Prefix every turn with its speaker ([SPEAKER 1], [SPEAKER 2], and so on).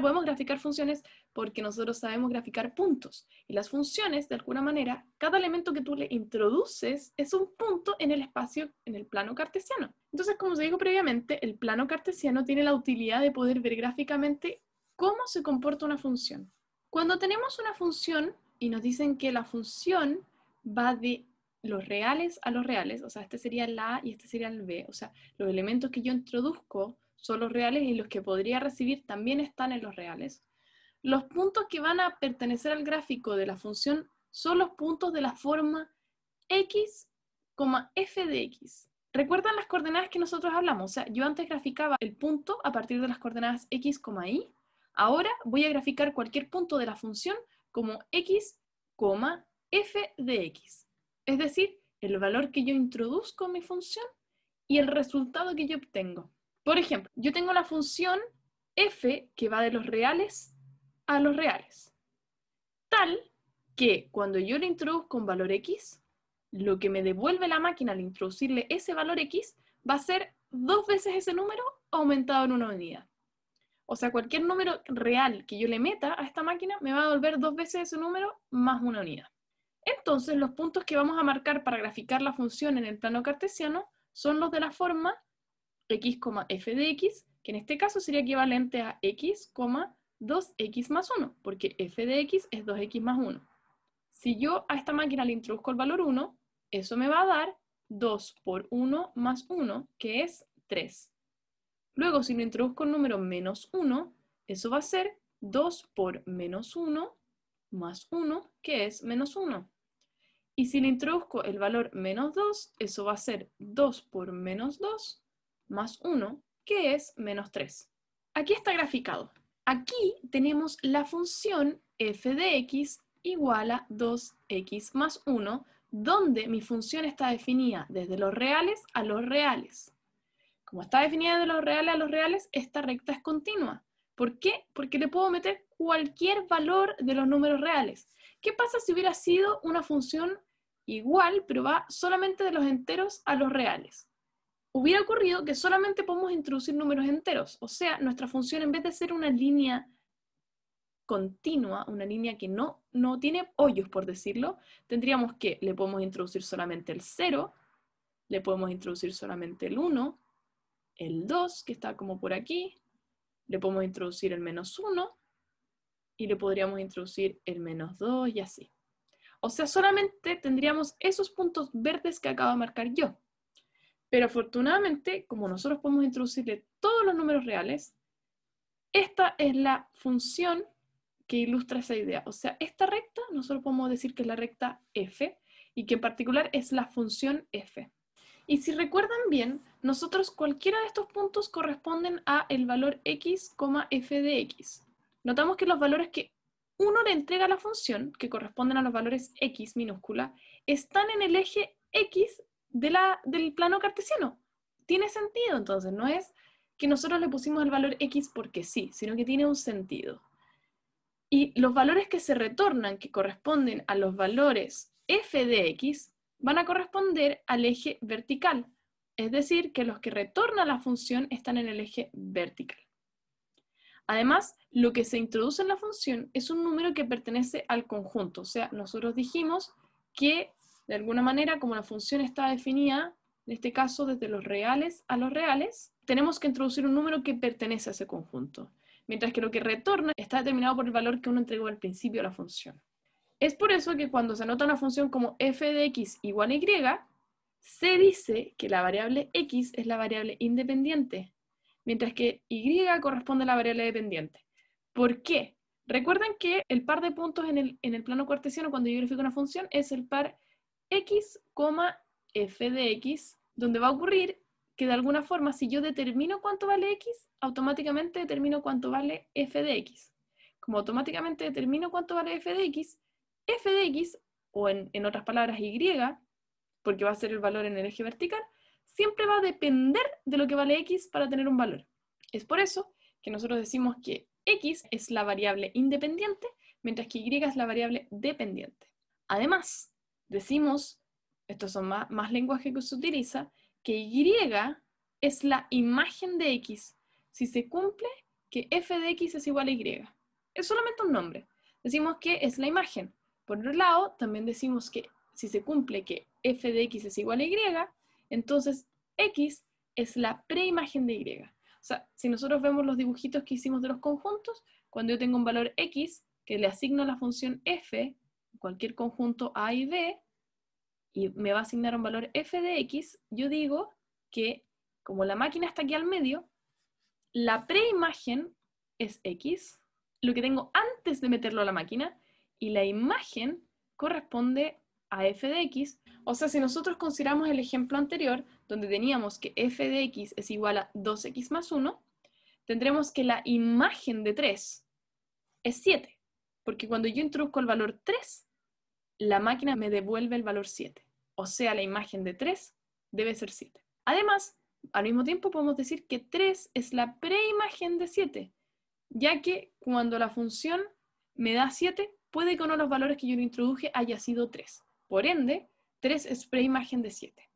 [SPEAKER 1] podemos graficar funciones porque nosotros sabemos graficar puntos. Y las funciones, de alguna manera, cada elemento que tú le introduces es un punto en el espacio, en el plano cartesiano. Entonces, como se dijo previamente, el plano cartesiano tiene la utilidad de poder ver gráficamente cómo se comporta una función. Cuando tenemos una función y nos dicen que la función va de los reales a los reales, o sea, este sería el A y este sería el B, o sea, los elementos que yo introduzco son los reales y los que podría recibir también están en los reales. Los puntos que van a pertenecer al gráfico de la función son los puntos de la forma x, f de x. ¿Recuerdan las coordenadas que nosotros hablamos? O sea, yo antes graficaba el punto a partir de las coordenadas x, y. Ahora voy a graficar cualquier punto de la función como x, f de x. Es decir, el valor que yo introduzco en mi función y el resultado que yo obtengo. Por ejemplo, yo tengo la función f que va de los reales a los reales. Tal que cuando yo le introduzco un valor x, lo que me devuelve la máquina al introducirle ese valor x va a ser dos veces ese número aumentado en una unidad. O sea, cualquier número real que yo le meta a esta máquina me va a devolver dos veces ese número más una unidad. Entonces, los puntos que vamos a marcar para graficar la función en el plano cartesiano son los de la forma x, f de x, que en este caso sería equivalente a x, 2x más 1, porque f de x es 2x más 1. Si yo a esta máquina le introduzco el valor 1, eso me va a dar 2 por 1 más 1, que es 3. Luego, si le introduzco el número menos 1, eso va a ser 2 por menos 1 más 1, que es menos 1. Y si le introduzco el valor menos 2, eso va a ser 2 por menos 2, más 1, que es menos 3. Aquí está graficado. Aquí tenemos la función f de x igual a 2x más 1, donde mi función está definida desde los reales a los reales. Como está definida de los reales a los reales, esta recta es continua. ¿Por qué? Porque le puedo meter cualquier valor de los números reales. ¿Qué pasa si hubiera sido una función igual, pero va solamente de los enteros a los reales? hubiera ocurrido que solamente podemos introducir números enteros. O sea, nuestra función, en vez de ser una línea continua, una línea que no, no tiene hoyos, por decirlo, tendríamos que le podemos introducir solamente el 0, le podemos introducir solamente el 1, el 2, que está como por aquí, le podemos introducir el menos 1, y le podríamos introducir el menos 2 y así. O sea, solamente tendríamos esos puntos verdes que acabo de marcar yo. Pero afortunadamente, como nosotros podemos introducirle todos los números reales, esta es la función que ilustra esa idea. O sea, esta recta, nosotros podemos decir que es la recta f y que en particular es la función f. Y si recuerdan bien, nosotros cualquiera de estos puntos corresponden a el valor x, f de x. Notamos que los valores que uno le entrega a la función, que corresponden a los valores x minúscula, están en el eje x del plano cartesiano. Tiene sentido, entonces, no es que nosotros le pusimos el valor X porque sí, sino que tiene un sentido. Y los valores que se retornan, que corresponden a los valores f de x, van a corresponder al eje vertical. Es decir, que los que retorna la función están en el eje vertical. Además, lo que se introduce en la función es un número que pertenece al conjunto. O sea, nosotros dijimos que de alguna manera, como la función está definida, en este caso desde los reales a los reales, tenemos que introducir un número que pertenece a ese conjunto, mientras que lo que retorna está determinado por el valor que uno entregó al principio a la función. Es por eso que cuando se anota una función como f de x igual a y, se dice que la variable x es la variable independiente, mientras que y corresponde a la variable dependiente. ¿Por qué? Recuerden que el par de puntos en el, plano cartesiano cuando yo grafico una función es el par x, f de x, donde va a ocurrir que de alguna forma si yo determino cuánto vale x, automáticamente determino cuánto vale f de x. Como automáticamente determino cuánto vale f de x, f de x, o en, en otras palabras y, porque va a ser el valor en el eje vertical, siempre va a depender de lo que vale x para tener un valor. Es por eso que nosotros decimos que x es la variable independiente, mientras que y es la variable dependiente. Además, Decimos, estos son más, más lenguajes que se utiliza, que Y es la imagen de X. Si se cumple, que f de X es igual a Y. Es solamente un nombre. Decimos que es la imagen. Por otro lado, también decimos que si se cumple que f de X es igual a Y, entonces X es la preimagen de Y. O sea, si nosotros vemos los dibujitos que hicimos de los conjuntos, cuando yo tengo un valor X, que le asigno la función f, cualquier conjunto A y B y me va a asignar un valor f de x, yo digo que como la máquina está aquí al medio, la preimagen es x, lo que tengo antes de meterlo a la máquina, y la imagen corresponde a f de x. O sea, si nosotros consideramos el ejemplo anterior, donde teníamos que f de x es igual a 2x más 1, tendremos que la imagen de 3 es 7, porque cuando yo introduzco el valor 3, la máquina me devuelve el valor 7. O sea, la imagen de 3 debe ser 7. Además, al mismo tiempo podemos decir que 3 es la preimagen de 7, ya que cuando la función me da 7, puede que uno de los valores que yo le introduje haya sido 3. Por ende, 3 es preimagen de 7.